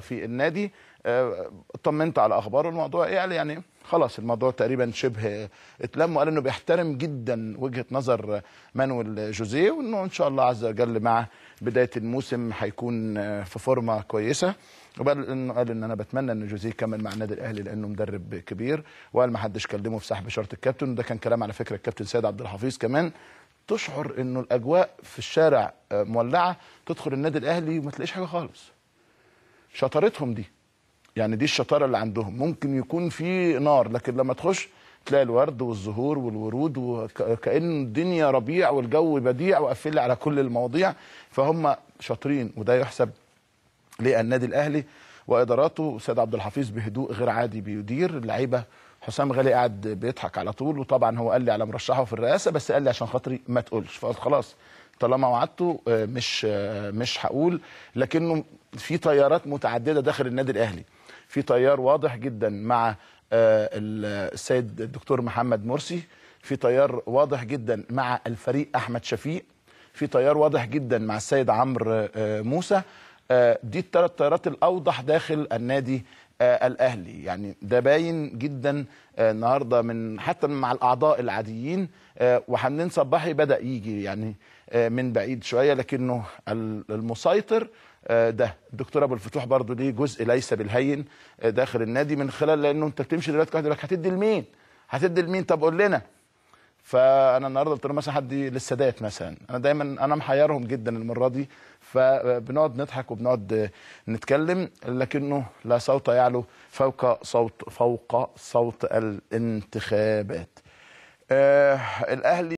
في النادي آه، اطمنت على اخباره الموضوع قال يعني-, يعني خلاص الموضوع تقريبا شبه اتلم وقال انه بيحترم جدا وجهه نظر مانويل جوزيه وانه ان شاء الله عز وجل مع بدايه الموسم هيكون آه، في فورمه كويسه وقال انه قال ان انا بتمنى ان جوزيه يكمل مع النادي الاهلي لانه مدرب كبير وقال ما حدش كلمه في سحب شرط الكابتن وده كان كلام على فكره الكابتن سيد عبد الحفيظ كمان تشعر انه الاجواء في الشارع آه، مولعه تدخل النادي الاهلي وما تلاقيش حاجه خالص شطارتهم دي يعني دي الشطاره اللي عندهم ممكن يكون في نار لكن لما تخش تلاقي الورد والزهور والورود وكأن الدنيا ربيع والجو بديع وقفل على كل المواضيع فهم شاطرين وده يحسب للنادي الاهلي واداراته سيد عبد الحفيظ بهدوء غير عادي بيدير اللعيبه حسام غالي قاعد بيضحك على طول وطبعا هو قال لي على مرشحه في الرئاسه بس قال لي عشان خاطري ما تقولش فقلت خلاص طالما وعدته آه، مش آه، مش هقول لكنه في تيارات متعدده داخل النادي الاهلي في تيار واضح جدا مع آه، السيد الدكتور محمد مرسي في تيار واضح جدا مع الفريق احمد شفيق في تيار واضح جدا مع السيد عمرو موسى آه، دي الثلاث تيارات الاوضح داخل النادي آه، الاهلي يعني ده باين جدا آه، النهارده من حتى مع الاعضاء العاديين وحنين صباحي بدا يجي يعني من بعيد شويه لكنه المسيطر ده الدكتور ابو الفتوح برضه ليه جزء ليس بالهين داخل النادي من خلال لانه انت بتمشي دلوقتي لك هتدي لمين؟ هتدي لمين؟ طب قول لنا فانا النهارده قلت لهم مثلا حد للسادات مثلا انا دايما انا محيرهم جدا المره دي فبنقعد نضحك وبنقعد نتكلم لكنه لا صوت يعلو فوق صوت فوق صوت الانتخابات آه الاهلي